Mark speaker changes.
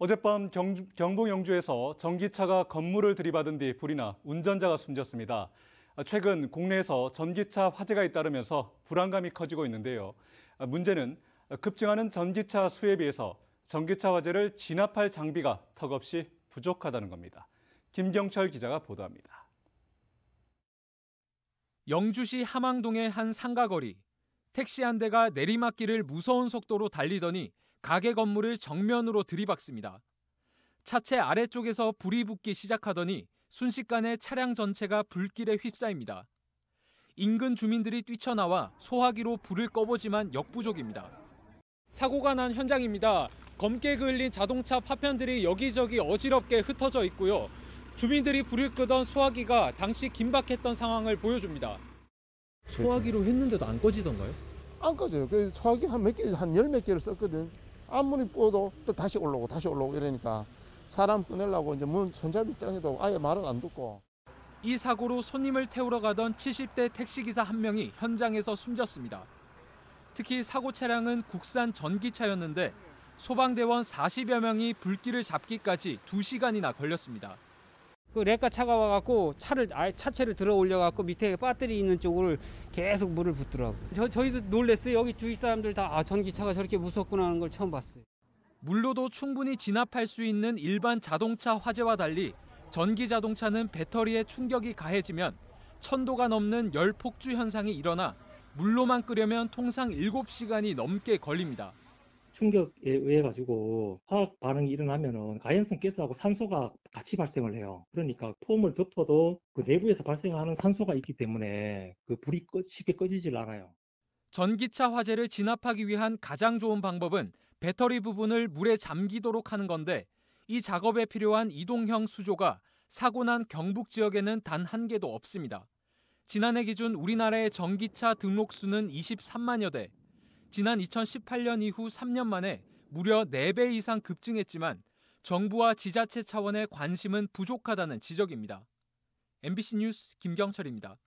Speaker 1: 어젯밤 경, 경북 영주에서 전기차가 건물을 들이받은 뒤 불이 나 운전자가 숨졌습니다. 아, 최근 국내에서 전기차 화재가 잇따르면서 불안감이 커지고 있는데요. 아, 문제는 급증하는 전기차 수에 비해서 전기차 화재를 진압할 장비가 턱없이 부족하다는 겁니다. 김경철 기자가 보도합니다. 영주시 함항동의 한 상가거리.
Speaker 2: 택시 한 대가 내리막길을 무서운 속도로 달리더니 가게 건물을 정면으로 들이박습니다. 차체 아래쪽에서 불이 붙기 시작하더니 순식간에 차량 전체가 불길에 휩싸입니다. 인근 주민들이 뛰쳐나와 소화기로 불을 꺼보지만 역부족입니다. 사고가 난 현장입니다. 검게 그을린 자동차 파편들이 여기저기 어지럽게 흩어져 있고요. 주민들이 불을 끄던 소화기가 당시 긴박했던 상황을 보여줍니다. 소화기로 했는데도 안 꺼지던가요? 안 꺼져요. 그 소화기 한 몇 개, 한 열 몇 개를 썼거든. 아무리 뿌어도 또 다시 올라오고 다시 올라오고 이러니까 사람 꺼내려고 이제 문 손잡이 당겨도 아예 말을 안 듣고. 이 사고로 손님을 태우러 가던 70대 택시기사 한 명이 현장에서 숨졌습니다. 특히 사고 차량은 국산 전기차였는데 소방대원 40여 명이 불길을 잡기까지 2시간이나 걸렸습니다. 그 렉가 차가 와갖고 차를 아예 차체를 들어 올려갖고 밑에 배터리 있는 쪽을 계속 물을 붓더라고. 저 저희도 놀랬어요. 여기 주위 사람들 다아 전기차가 저렇게 무섭구나 하는 걸 처음 봤어요. 물로도 충분히 진압할 수 있는 일반 자동차 화재와 달리 전기 자동차는 배터리에 충격이 가해지면 천도가 넘는 열 폭주 현상이 일어나 물로만 끓으면 통상 7시간이 넘게 걸립니다. 충격에 의해 가지고 화학 반응이 일어나면은 가연성 가스하고 산소가 같이 발생을 해요. 그러니까 폼을 덮어도 그 내부에서 발생하는 산소가 있기 때문에 그 불이 꺼, 쉽게 꺼지질 않아요. 전기차 화재를 진압하기 위한 가장 좋은 방법은 배터리 부분을 물에 잠기도록 하는 건데 이 작업에 필요한 이동형 수조가 사고난 경북 지역에는 단 한 개도 없습니다. 지난해 기준 우리나라의 전기차 등록 수는 23만여 대, 지난 2018년 이후 3년 만에 무려 4배 이상 급증했지만 정부와 지자체 차원의 관심은 부족하다는 지적입니다. MBC 뉴스 김경철입니다.